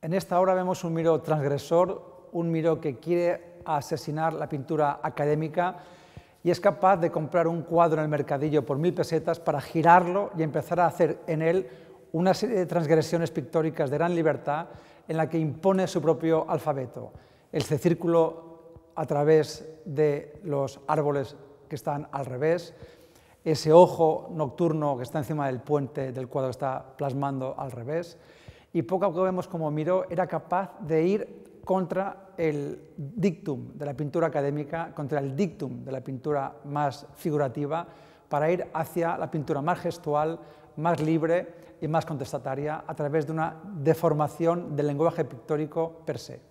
En esta obra vemos un miro transgresor, un miro que quiere asesinar la pintura académica y es capaz de comprar un cuadro en el mercadillo por mil pesetas para girarlo y empezar a hacer en él una serie de transgresiones pictóricas de gran libertad en la que impone su propio alfabeto. El círculo a través de los árboles que están al revés, ese ojo nocturno que está encima del puente del cuadro está plasmando al revés, y poco a vemos como Miró era capaz de ir contra el dictum de la pintura académica, contra el dictum de la pintura más figurativa, para ir hacia la pintura más gestual, más libre y más contestataria a través de una deformación del lenguaje pictórico per se.